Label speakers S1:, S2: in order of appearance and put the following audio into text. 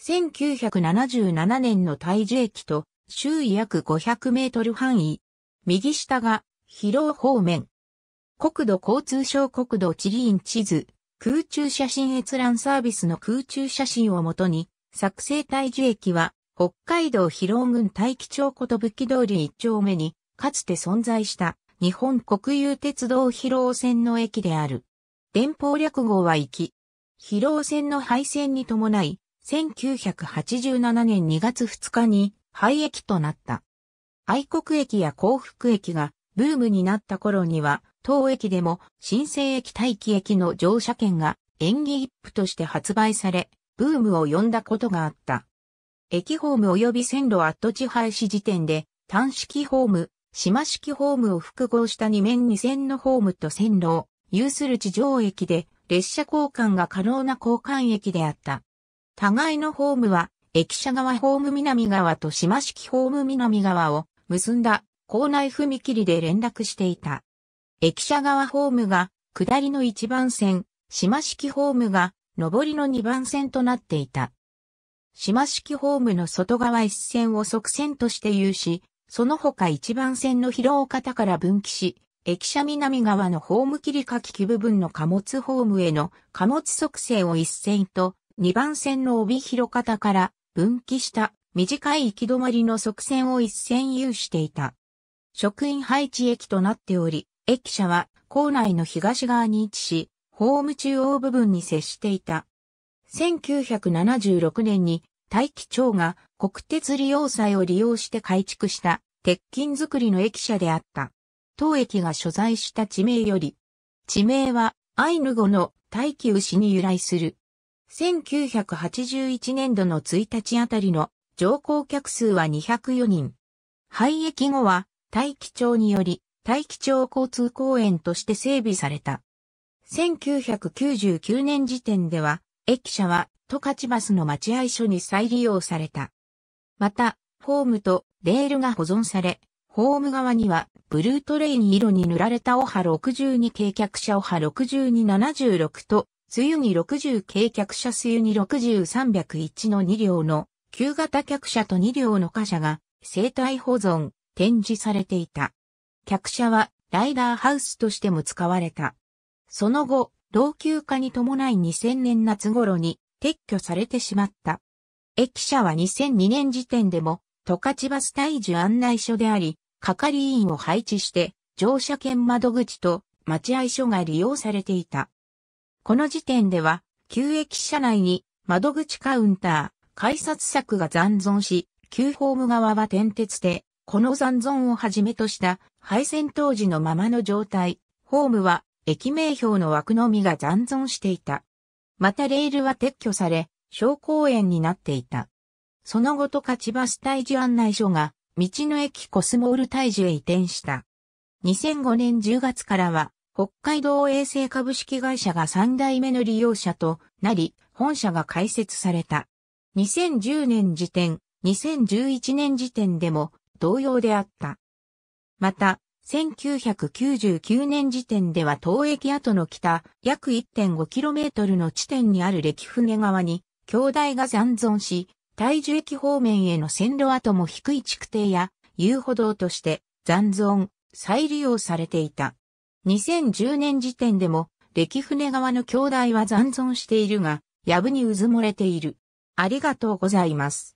S1: 1977年の大樹駅と周囲約500メートル範囲。右下が広尾方面。国土交通省国土地理院地図、空中写真閲覧サービスの空中写真をもとに、作成大樹駅は北海道広尾郡大樹町こと武器通り一丁目に、かつて存在した日本国有鉄道広尾線の駅である。電報略号は行き。広尾線の廃線に伴い、1987年2月2日に廃駅となった。愛国駅や幸福駅がブームになった頃には、当駅でも新生駅待機駅の乗車券が演技一部として発売され、ブームを呼んだことがあった。駅ホーム及び線路跡地廃止時点で、単式ホーム、島式ホームを複合した2面2線のホームと線路を有する地上駅で列車交換が可能な交換駅であった。互いのホームは、駅舎側ホーム南側と島式ホーム南側を結んだ校内踏切で連絡していた。駅舎側ホームが下りの1番線、島式ホームが上りの2番線となっていた。島式ホームの外側一線を側線として有し、その他一番線の広尾方から分岐し、駅舎南側のホーム切り書き部分の貨物ホームへの貨物側線を一線と2番線の帯広方から分岐した短い行き止まりの側線を一線有していた。職員配置駅となっており、駅舎は校内の東側に位置し、ホーム中央部分に接していた。1976年に大気町が国鉄利用債を利用して改築した鉄筋造りの駅舎であった。当駅が所在した地名より、地名はアイヌ語の大気牛に由来する。1981年度の1日あたりの乗降客数は204人。廃駅後は大気町により大気町交通公園として整備された。1999年時点では駅舎は十勝バスの待合所に再利用された。また、ホームとレールが保存され、ホーム側にはブルートレイン色に塗られたオハ62計客車オハ6276と雨に60軽客車露に60301の2両の旧型客車と2両の貨車が生体保存、展示されていた。客車はライダーハウスとしても使われた。その後、老朽化に伴い2000年夏頃に撤去されてしまった。駅舎は2002年時点でも、十勝バス退治案内所であり、係員を配置して、乗車券窓口と待合所が利用されていた。この時点では、旧駅舎内に窓口カウンター、改札柵が残存し、旧ホーム側は点鉄で、この残存をはじめとした廃線当時のままの状態、ホームは駅名標の枠のみが残存していた。またレールは撤去され、小公園になっていた。その後と勝バス退治案内所が、道の駅コスモール退治へ移転した。2005年10月からは、北海道衛星株式会社が3代目の利用者となり、本社が開設された。2010年時点、2011年時点でも同様であった。また、1999年時点では東駅跡の北約 1.5km の地点にある歴船側に兄弟が残存し、大樹駅方面への線路跡も低い築堤や遊歩道として残存、再利用されていた。2010年時点でも、歴船側の兄弟は残存しているが、やぶにうずもれている。ありがとうございます。